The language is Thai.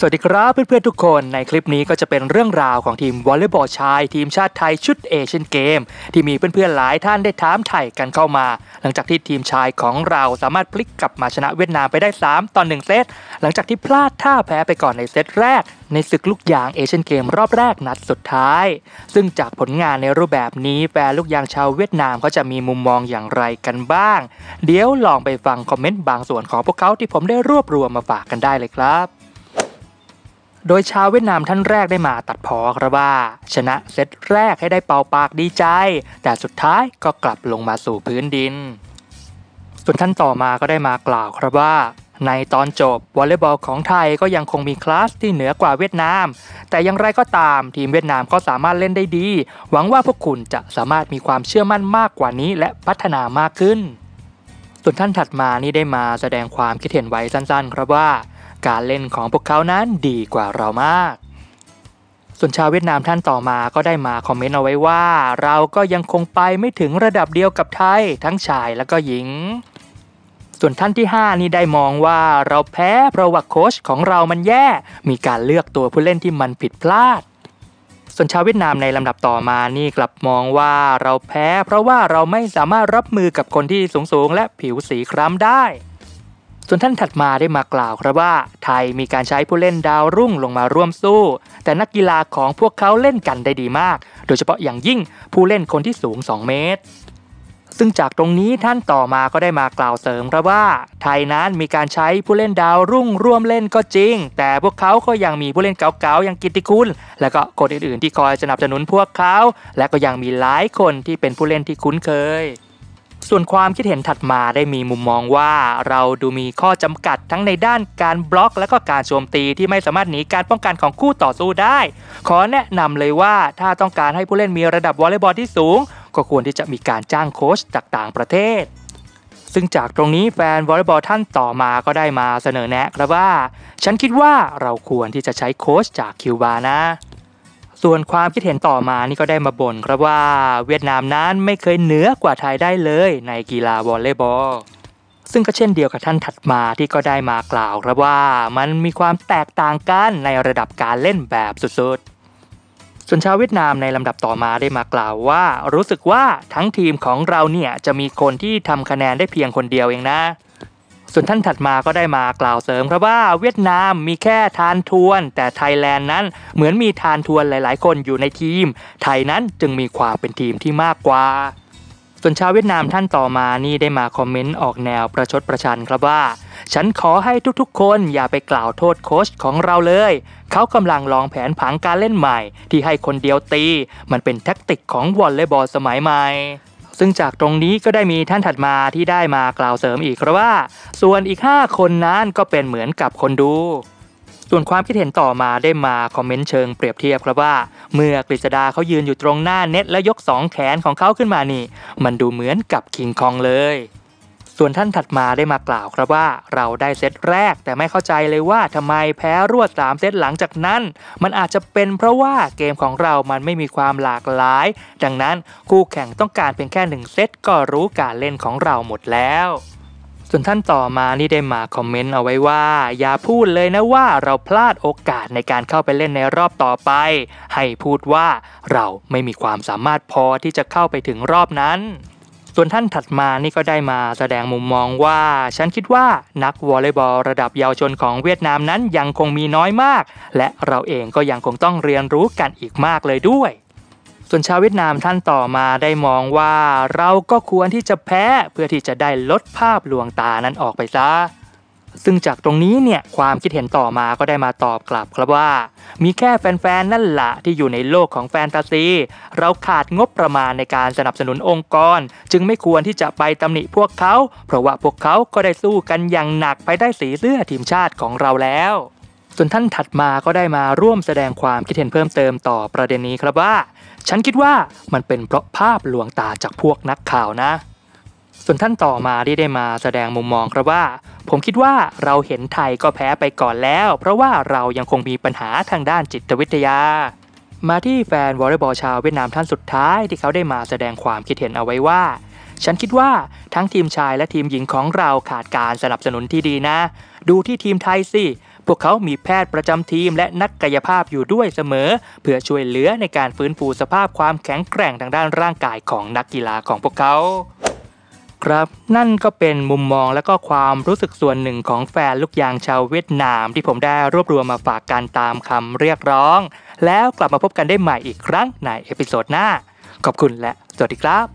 สวัสดีครับเพื่อนๆทุกคนในคลิปนี้ก็จะเป็นเรื่องราวของทีมวอลเลย์บอลชายทีมชาติไทยชุดเอเชียนเกม ที่มีเพื่อนๆหลายท่านได้ถามไทยกันเข้ามา หลังจากที่ทีมชายของเราสามารถพลิกกลับมาชนะเวียดนามไปได้ 3 ตอน 1 เซต หลังจากที่พลาดท่าแพ้ไปก่อนในเซตแรกในศึกลูกยางเอเชียนเกม รอบแรกนัดสุดท้าย ซึ่งจากผลงานในรูปแบบนี้แฟนลูกยางชาวเวียดนามเขาจะมีมุมมองอย่างไรกันบ้างเดี๋ยวลองไปฟังคอมเมนต์บางส่วนของพวกเขาที่ผมได้รวบรวมมาฝากกันได้เลยครับโดยชาวเวียดนามท่านแรกได้มาตัดพอครับว่า ชนะเซตแรกให้ได้เป่า ปากดีใจ แต่สุดท้ายก็กลับลงมาสู่พื้นดินส่วนท่านต่อมาก็ได้มากล่าวครับว่า ในตอนจบวอลเลย์บอลของไทยก็ยังคงมีคลาสที่เหนือกว่าเวียดนาม แต่อย่างไรก็ตามทีมเวียดนามก็สามารถเล่นได้ดี หวังว่าพวกคุณจะสามารถมีความเชื่อมั่นมากกว่านี้และพัฒนามากขึ้นส่วนท่านถัดมานี่ได้มาแสดงความคิดเห็นไว้สั้น ๆ ครับว่าการเล่นของพวกเขานั้นดีกว่าเรามาก ส่วนชาวเวียดนามท่านต่อมา ก็ได้มาคอมเมนต์เอาไว้ว่า เราก็ยังคงไปไม่ถึงระดับเดียวกับไทยทั้งชายและก็หญิง ส่วนท่านที่ 5 นี่ได้มองว่าเราแพ้เพราะว่า โค้ชของเรามันแย่ มีการเลือกตัวผู้เล่นที่มันผิดพลาด ส่วนชาวเวียดนามในลำดับต่อมา นี่กลับมองว่าเราแพ้เพราะว่าเราไม่สามารถรับมือกับคนที่สูงสูงและผิวสีคล้ำได้ส่วนท่านถัดมาได้มากล่าวครับว่า ไทยมีการใช้ผู้เล่นดาวรุ่งลงมาร่วมสู้ แต่นักกีฬาของพวกเขาเล่นกันได้ดีมาก โดยเฉพาะอย่างยิ่งผู้เล่นคนที่สูง 2 เมตร ซึ่งจากตรงนี้ท่านต่อมาก็ได้มากล่าวเสริมครับว่า ไทยนั้นมีการใช้ผู้เล่นดาวรุ่งร่วมเล่นก็จริงแต่พวกเขาก็ยังมีผู้เล่นเก่าๆอย่างกิติคุณ และก็คนอื่นๆที่คอยสนับสนุนพวกเขา และก็ยังมีหลายคนที่เป็นผู้เล่นที่คุ้นเคยส่วนความคิดเห็นถัดมาได้มีมุมมองว่าเราดูมีข้อจำกัดทั้งในด้านการบล็อกและก็การโจมตีที่ไม่สามารถหนีการป้องกันของคู่ต่อสู้ได้ ขอแนะนำเลยว่าถ้าต้องการให้ผู้เล่นมีระดับวอลเลย์บอลที่สูง ก็ควรที่จะมีการจ้างโค้ชจากต่างประเทศ ซึ่งจากตรงนี้แฟน วอลเลย์บอลท่านต่อมาก็ได้มาเสนอแนะครับว่า ฉันคิดว่าเราควรที่จะใช้โค้ชจากคิวบานะส่วนความคิดเห็นต่อมานี่ก็ได้มาบ่นครับว่าเวียดนามนั้นไม่เคยเหนือกว่าไทยได้เลยในกีฬาวอลเลย์บอลซึ่งก็เช่นเดียวกับท่านถัดมาที่ก็ได้มากล่าวครับว่ามันมีความแตกต่างกันในระดับการเล่นแบบสุดๆส่วนชาวเวียดนามในลำดับต่อมาได้มากล่าวว่า รู้สึกว่าทั้งทีมของเราเนี่ยจะมีคนที่ทำคะแนนได้เพียงคนเดียวเองนะส่วนท่านถัดมาก็ได้มากล่าวเสริมครับว่าเวียดนามมีแค่ทานทวน แต่ไทยแลนด์นั้นเหมือนมีทานทวนหลายๆคนอยู่ในทีม ไทยนั้นจึงมีความเป็นทีมที่มากกว่าส่วนชาวเวียดนามท่านต่อมานี่ได้มาคอมเมนต์ ออกแนวประชดประชันครับว่า ฉันขอให้ทุกๆ คนอย่าไปกล่าวโทษโค้ชของเราเลยเขากำลังลองแผนผังการเล่นใหม่ ที่ให้คนเดียวตี มันเป็นแท็กติกของวอลเลย์บอลสมัยใหม่ซึ่งจากตรงนี้ก็ได้มีท่านถัดมาที่ได้มากล่าวเสริมอีกครับว่า ส่วนอีก 5 คนนั้นก็เป็นเหมือนกับคนดู ส่วนความคิดเห็นต่อมาได้มาคอมเมนต์เชิงเปรียบเทียบครับว่า เมื่อกฤษดาเขายืนอยู่ตรงหน้าเน็ตและยก2แขนของเขาขึ้นมานี่ มันดูเหมือนกับคิงคองเลยส่วนท่านถัดมาได้มากล่าวครับว่า เราได้เซตแรก แต่ไม่เข้าใจเลยว่าทำไมแพ้รวด 3 เซตหลังจากนั้น มันอาจจะเป็นเพราะว่าเกมของเรามันไม่มีความหลากหลายดังนั้น คู่แข่งต้องการเพียงแค่1เซตก็รู้การเล่นของเราหมดแล้ว ส่วนท่านต่อมานี่ได้มาคอมเมนต์เอาไว้ว่า อย่าพูดเลยนะว่าเราพลาดโอกาสในการเข้าไปเล่นในรอบต่อไป ให้พูดว่าเราไม่มีความสามารถพอที่จะเข้าไปถึงรอบนั้นส่วนท่านถัดมานี่ก็ได้มาแสดงมุมมองว่าฉันคิดว่านักวอลเลย์บอลระดับเยาวชนของเวียดนามนั้นยังคงมีน้อยมากและเราเองก็ยังคงต้องเรียนรู้กันอีกมากเลยด้วยส่วนชาวเวียดนามท่านต่อมาได้มองว่าเราก็ควรที่จะแพ้เพื่อที่จะได้ลดภาพลวงตานั้นออกไปซะซึ่งจากตรงนี้เนี่ยความคิดเห็นต่อมาก็ได้มาตอบกลับ ครับว่า มีแค่แฟนๆนั่นแหละที่อยู่ในโลกของแฟนตาซี เราขาดงบประมาณในการสนับสนุนองค์กร จึงไม่ควรที่จะไปตำหนิพวกเขา เพราะว่าพวกเขาก็ได้สู้กันอย่างหนักไปได้สีเสื้อทีมชาติของเราแล้ว ส่วนท่านถัดมาก็ได้มาร่วมแสดงความคิดเห็นเพิ่มเติมต่อประเด็นนี้ครับว่า ฉันคิดว่ามันเป็นเพราะภาพลวงตาจากพวกนักข่าวนะส่วนท่านต่อมาที่ได้มาแสดงมุมมองครับว่า ผมคิดว่าเราเห็นไทยก็แพ้ไปก่อนแล้ว เพราะว่าเรายังคงมีปัญหาทางด้านจิตวิทยา มาที่แฟนวอลเลย์บอลชาวเวียดนามท่านสุดท้ายที่เขาได้มาแสดงความคิดเห็นเอาไว้ว่า ฉันคิดว่าทั้งทีมชายและทีมหญิงของเราขาดการสนับสนุนที่ดีนะ ดูที่ทีมไทยสิ พวกเขามีแพทย์ประจำทีมและนักกายภาพอยู่ด้วยเสมอ เพื่อช่วยเหลือในการฟื้นฟูสภาพความแข็งแกร่งทางด้านร่างกายของนักกีฬาของพวกเขาครับนั่นก็เป็นมุมมองและก็ความรู้สึกส่วนหนึ่งของแฟนลูกยางชาวเวียดนาม ที่ผมได้รวบรวมมาฝากกันตามคำเรียกร้อง แล้วกลับมาพบกันได้ใหม่อีกครั้งในเอพิโซดหน้า ขอบคุณและสวัสดีครับ